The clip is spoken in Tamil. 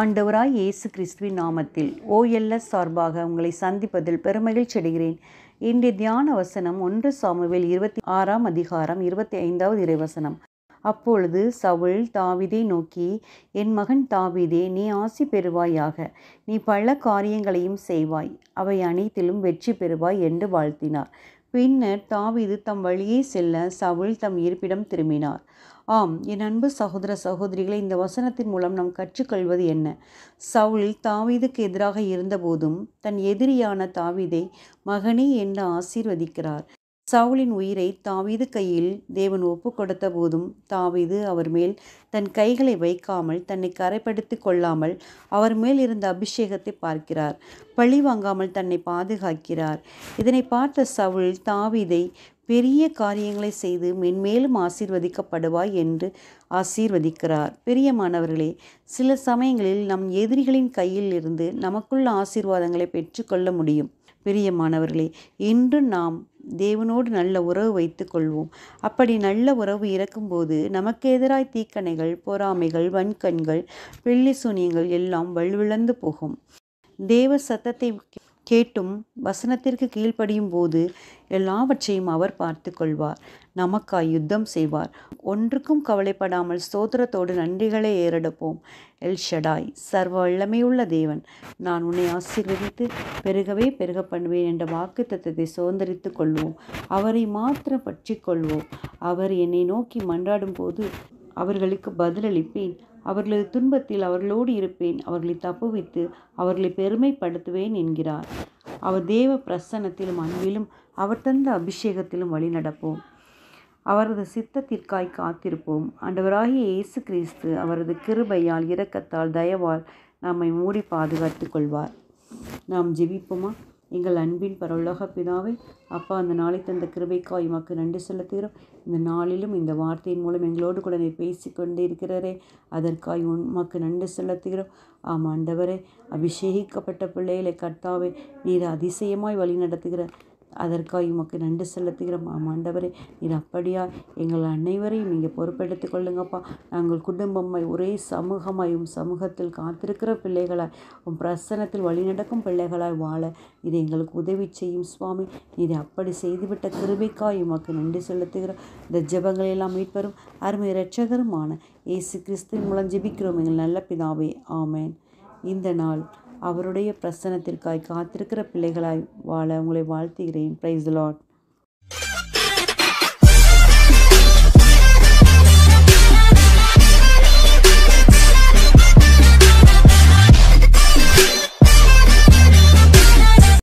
ஆண்டவராய் இயேசு கிறிஸ்துவின் நாமத்தில் ஓஎல்எஸ் சார்பாக உங்களை சந்திப்பதில் பெருமகிழ்ச்சி அடைகிறேன் இன்றைய தியான வசனம் ஒன்று சாமுவேல் இருபத்தி ஆறாம் அதிகாரம் இருபத்தி ஐந்தாவது இறைவசனம் அப்பொழுது சவுள் தாவிதை நோக்கி என் மகன் தாவிதே நீ ஆசி பெறுவாயாக நீ பல காரியங்களையும் செய்வாய் அவை அனைத்திலும் வெற்றி பெறுவாய் என்று வாழ்த்தினார் பின்னர் தாவீது தம் வழியே செல்ல சவுல் தம் இருப்பிடம் திரும்பினார் ஆம் என் அன்பு சகோதர சகோதரிகளை இந்த வசனத்தின் மூலம் நாம் கற்றுக்கொள்வது என்ன சவுல் தாவீதுக்கு எதிராக இருந்தபோதும் தன் எதிரியான தாவீதை மகனே என்று ஆசீர்வதிக்கிறார் சவுலின் உயிரை தாவீது கையில் தேவன் ஒப்பு கொடுத்த போதும் தாவீது அவர் மேல் தன் கைகளை வைக்காமல் தன்னை கரைப்படுத்தி கொள்ளாமல் அவர் மேல் இருந்த அபிஷேகத்தை பார்க்கிறார் பழி வாங்காமல் தன்னை பாதுகாக்கிறார் இதனை பார்த்த சவுல் தாவீதை பெரிய காரியங்களை செய்து மென்மேலும் ஆசீர்வதிக்கப்படுவாய் என்று ஆசீர்வதிக்கிறார் மாணவர்களே சில சமயங்களில் நம் எதிரிகளின் கையில் இருந்து நமக்குள்ள ஆசீர்வாதங்களை பெற்றுக்கொள்ள முடியும் மாணவர்களே இன்று நாம் தேவனோடு நல்ல உறவு வைத்து கொள்வோம் அப்படி நல்ல உறவு இறக்கும்போது நமக்கு எதிராய் தீக்கணைகள் பொறாமைகள் வன்கண்கள் பில்லி சூனியங்கள் எல்லாம் வலுவிழந்து போகும் தேவ சத்தத்தை கேட்டும் வசனத்திற்கு கீழ்ப்படியும் போது எல்லாவற்றையும் அவர் பார்த்து கொள்வார் நமக்காய் யுத்தம் செய்வார் ஒன்றுக்கும் கவலைப்படாமல் ஸ்தோத்திரத்தோடு நன்றிகளை ஏறெடுப்போம் எல் ஷடாய் சர்வ வல்லமையுள்ள தேவன் நான் உன்னை ஆசீர்வதித்து பெருகவே பெருக பண்ணுவேன் என்ற வாக்கு தத்துவத்தை சுதந்திரித்து கொள்வோம் அவரை மாத்திரம் பற்றி கொள்வோம் அவர் என்னை நோக்கி மன்றாடும் போது அவர்களுக்கு பதிலளிப்பேன் அவர்களது துன்பத்தில் அவர்களோடு இருப்பேன் அவர்களை தப்புவித்து அவர்களை பெருமைப்படுத்துவேன் என்கிறார் அவர் தேவ பிரசன்னத்திலும் அன்பிலும் அவர் தந்த அபிஷேகத்திலும் வழி நடப்போம் அவரது சித்தத்திற்காய் காத்திருப்போம் அண்டவராகிய இயேசு கிறிஸ்து அவரது கிருபையால் இரக்கத்தால் தயவால் நம்மை மூடி பாதுகாத்து கொள்வார் நாம் ஜெபிப்போமா எங்கள் அன்பின் பரவலாக பிதாவை அப்பா அந்த நாளை தந்த கிருபைக்காய் மக்கு நன்றி செலுத்துகிறோம் இந்த நாளிலும் இந்த வார்த்தையின் மூலம் எங்களோடு கூட நீர் பேசி கொண்டு இருக்கிறாரே அதற்காய் உன் மக்கு நன்றி செலுத்துகிறோம் ஆமாண்டவரே அபிஷேகிக்கப்பட்ட பிள்ளைகளை கர்த்தாவை நீர் அதிசயமாய் வழி நடத்துகிறார் அதற்காக உமக்கு நண்டு செலுத்துகிறோம் ஆமாண்டவரே நீர் அப்படியா எங்கள் அனைவரையும் நீங்கள் பொறுப்பெடுத்துக் கொள்ளுங்கப்பா நாங்கள் குடும்பமாய் ஒரே சமூகமாய் உம் சமூகத்தில் காத்திருக்கிற பிள்ளைகளாய் உம் பிரசனத்தில் வழிநடக்கும் பிள்ளைகளாய் வாழ இது எங்களுக்கு உதவி செய்யும் சுவாமி நீர் அப்படி செய்துவிட்ட கிருபிக்காய் உமக்கு நண்டு செலுத்துகிறோம் இந்த ஜபங்கள் எல்லாம் மீட்பரும் அருமை இரட்சகருமான இயேசு கிறிஸ்துவின் மூலம் ஜெபிக்கிறோம் எங்கள் நல்ல பிதாவே ஆமேன் இந்த நாள் அவருடைய பிரசனத்திற்காய் காத்திருக்கிற பிள்ளைகளாய் வாழ உங்களை வாழ்த்துகிறேன் ப்ரைஸ் லாட்